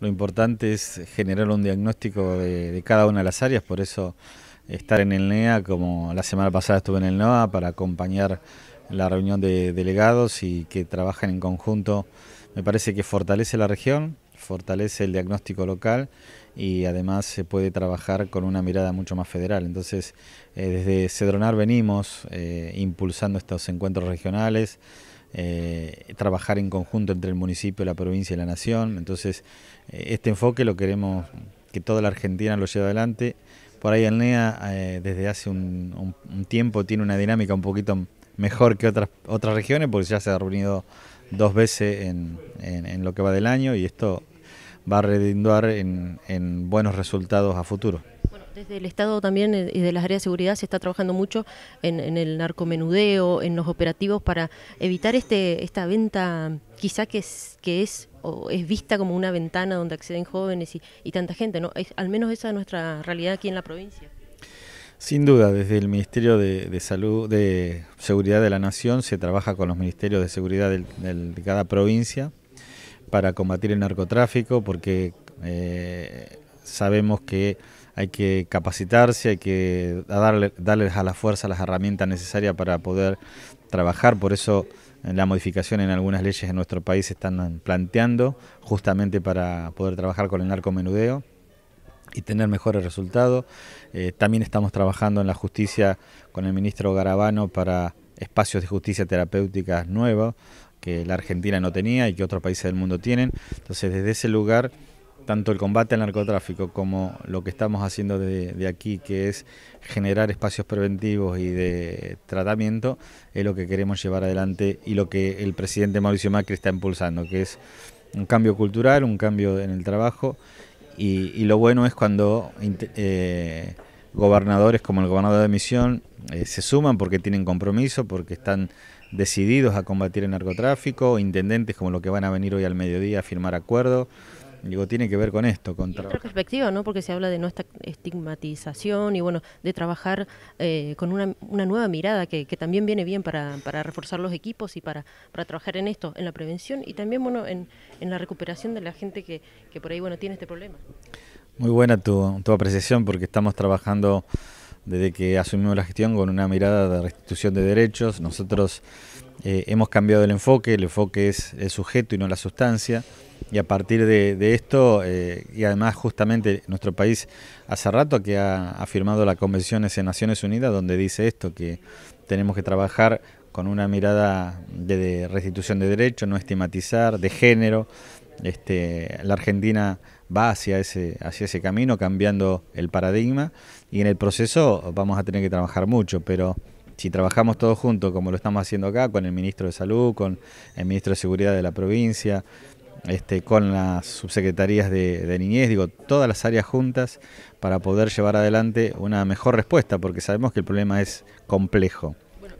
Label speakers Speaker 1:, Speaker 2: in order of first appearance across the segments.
Speaker 1: Lo importante es generar un diagnóstico de, cada una de las áreas, por eso estar en el NEA, como la semana pasada estuve en el NOA, para acompañar la reunión de delegados y que trabajan en conjunto, me parece que fortalece la región, fortalece el diagnóstico local y además se puede trabajar con una mirada mucho más federal. Entonces, eh, desde Cedronar venimos eh, impulsando estos encuentros regionales. Eh, trabajar en conjunto entre el municipio, la provincia y la nación. Entonces, eh, este enfoque lo queremos que toda la Argentina lo lleve adelante. Por ahí el NEA eh, desde hace un, tiempo tiene una dinámica un poquito mejor que otras, otras regiones porque ya se ha reunido dos veces en, lo que va del año y esto va a redinduar en buenos resultados a futuro.
Speaker 2: Desde el Estado también eh, y de las áreas de seguridad se está trabajando mucho en, el narcomenudeo, en los operativos para evitar este esta venta quizá que es, que es es vista como una ventana donde acceden jóvenes y, tanta gente, ¿no? al menos esa es nuestra realidad aquí en la provincia.
Speaker 1: Sin duda, desde el Ministerio de, Salud, de Seguridad de la Nación, se trabaja con los ministerios de seguridad de cada provincia para combatir el narcotráfico, porque eh, sabemos que hay que capacitarse, hay que darle, darles a la fuerza las herramientas necesarias para poder trabajar. Por eso eh, la modificación en algunas leyes en nuestro país se están planteando justamente para poder trabajar con el menudeo y tener mejores resultados. Eh, también estamos trabajando en la justicia con el ministro Garabano para espacios de justicia terapéutica nuevos que la Argentina no tenía y que otros países del mundo tienen. Entonces, desde ese lugar tanto el combate al narcotráfico como lo que estamos haciendo de, aquí, que es generar espacios preventivos y de tratamiento, es lo que queremos llevar adelante y lo que el presidente Mauricio Macri está impulsando, que es un cambio cultural, un cambio en el trabajo. Y, lo bueno es cuando eh, gobernadores como el gobernador de Misión eh, se suman porque tienen compromiso, porque están decididos a combatir el narcotráfico, intendentes como los que van a venir hoy al mediodía a firmar acuerdos tiene que ver con esto, con otra
Speaker 2: perspectiva, ¿no? Porque se habla de nuestra estigmatización y bueno, de trabajar eh, con una, nueva mirada que, también viene bien para, reforzar los equipos y para, para trabajar en esto, en la prevención y también bueno, en, la recuperación de la gente que, por ahí bueno tiene este problema.
Speaker 1: Muy buena tu apreciación porque estamos trabajando desde que asumimos la gestión con una mirada de restitución de derechos. Nosotros eh, hemos cambiado el enfoque, el enfoque es el sujeto y no la sustancia. Y a partir de, esto, eh, y además justamente nuestro país hace rato que ha, firmado la Convención en Naciones Unidas, donde dice esto, que tenemos que trabajar con una mirada de, de restitución de derechos, no estigmatizar, de género, este, la Argentina va hacia ese, ese camino, cambiando el paradigma, y en el proceso vamos a tener que trabajar mucho, pero si trabajamos todos juntos, como lo estamos haciendo acá, con el ministro de Salud, con el ministro de Seguridad de la provincia, este, con las subsecretarías de, de, niñez, digo, todas las áreas juntas para poder llevar adelante una mejor respuesta, porque sabemos que el problema es complejo.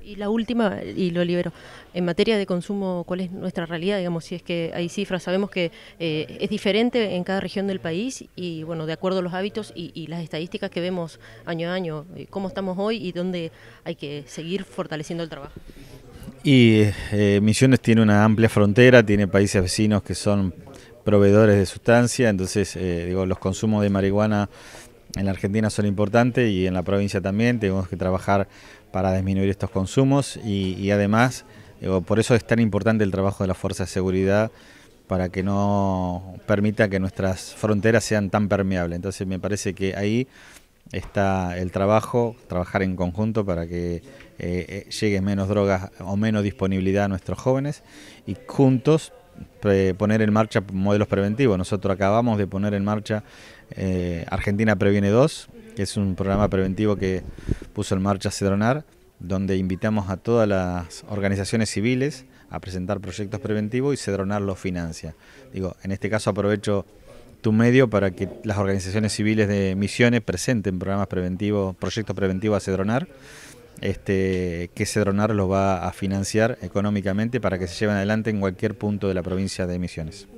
Speaker 2: Y la última, y lo libero, en materia de consumo, ¿cuál es nuestra realidad? Digamos, si es que hay cifras, sabemos que eh, es diferente en cada región del país y, bueno, de acuerdo a los hábitos y, las estadísticas que vemos año a año, eh, cómo estamos hoy y dónde hay que seguir fortaleciendo el trabajo.
Speaker 1: Y eh, Misiones tiene una amplia frontera, tiene países vecinos que son proveedores de sustancia, entonces, digo, los consumos de marihuana en la Argentina son importantes y en la provincia también. Tenemos que trabajar para disminuir estos consumos y, además, por eso es tan importante el trabajo de la Fuerza de Seguridad para que no permita que nuestras fronteras sean tan permeables. Entonces me parece que ahí está el trabajo, trabajar en conjunto para que eh, eh, lleguen menos drogas o menos disponibilidad a nuestros jóvenes y juntos poner en marcha modelos preventivos. Nosotros acabamos de poner en marcha eh, Argentina Previene 2, que es un programa preventivo que puso en marcha Cedronar, donde invitamos a todas las organizaciones civiles a presentar proyectos preventivos y Cedronar los financia. Digo, en este caso aprovecho tu medio para que las organizaciones civiles de misiones presenten programas preventivos, proyectos preventivos a Cedronar este, que dronar los va a financiar económicamente para que se lleven adelante en cualquier punto de la provincia de Misiones.